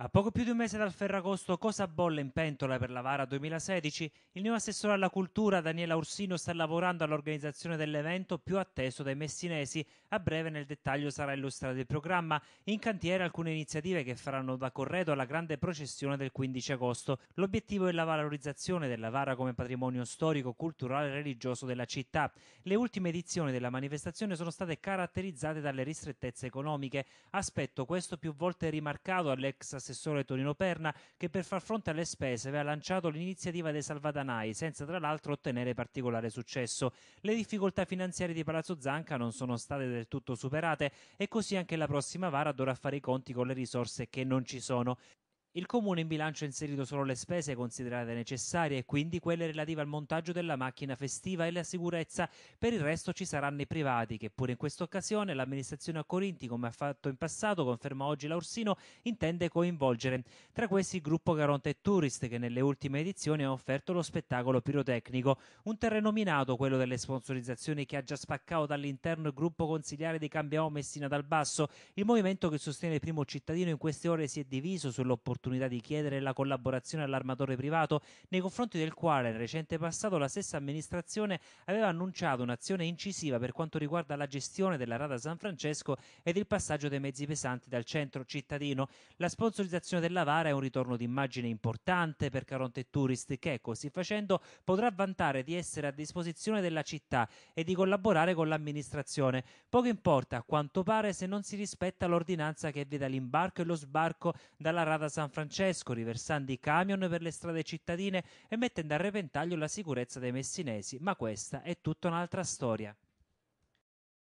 A poco più di un mese dal Ferragosto, cosa bolle in pentola per la Vara 2016? Il mio assessore alla cultura Daniela Ursino sta lavorando all'organizzazione dell'evento più atteso dai messinesi. A breve nel dettaglio sarà illustrato il programma. In cantiere alcune iniziative che faranno da corredo alla grande processione del 15 agosto. L'obiettivo è la valorizzazione della Vara come patrimonio storico, culturale e religioso della città. Le ultime edizioni della manifestazione sono state caratterizzate dalle ristrettezze economiche, aspetto questo più volte rimarcato all'ex assessore l'assessore Torino Perna, che per far fronte alle spese aveva lanciato l'iniziativa dei salvadanai, senza tra l'altro ottenere particolare successo. Le difficoltà finanziarie di Palazzo Zanca non sono state del tutto superate e così anche la prossima Vara dovrà fare i conti con le risorse che non ci sono. Il comune in bilancio ha inserito solo le spese considerate necessarie e quindi quelle relative al montaggio della macchina festiva e la sicurezza. Per il resto ci saranno i privati che pure in questa occasione l'amministrazione a Corinti, come ha fatto in passato, conferma oggi Laursino, intende coinvolgere. Tra questi il gruppo Caronte Tourist che nelle ultime edizioni ha offerto lo spettacolo pirotecnico, un terreno minato quello delle sponsorizzazioni che ha già spaccato dall'interno il gruppo consigliare di Cambiamo Messina dal Basso, il movimento che sostiene il primo cittadino in queste ore si è diviso sull'opportunità l'opportunità di chiedere la collaborazione all'armatore privato, nei confronti del quale nel recente passato la stessa amministrazione aveva annunciato un'azione incisiva per quanto riguarda la gestione della Rada San Francesco ed il passaggio dei mezzi pesanti dal centro cittadino. La sponsorizzazione della Vara è un ritorno d'immagine importante per Caronte Tourist che, così facendo, potrà vantare di essere a disposizione della città e di collaborare con l'amministrazione. Poco importa, a quanto pare, se non si rispetta l'ordinanza che veda l'imbarco e lo sbarco dalla Rada San San Francesco, riversando i camion per le strade cittadine e mettendo a repentaglio la sicurezza dei messinesi, ma questa è tutta un'altra storia.